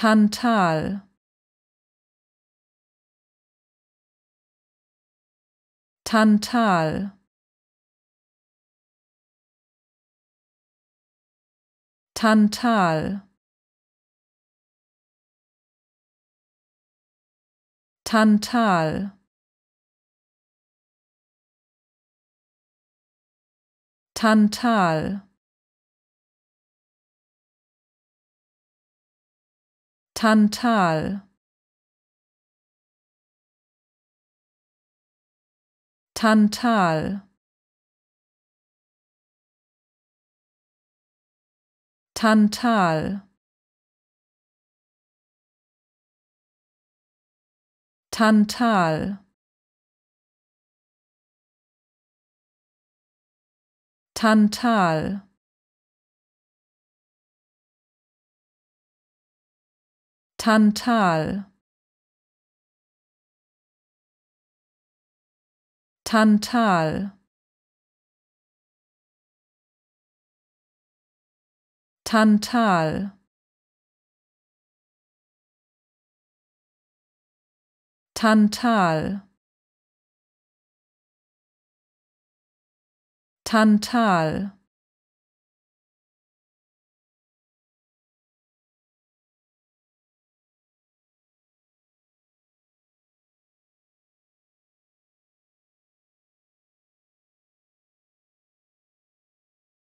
Tantal Tantal Tantal Tantal Tantal Tantal Tantal Tantal Tantal Tantal Tantal Tantal Tantal Tantal Tantal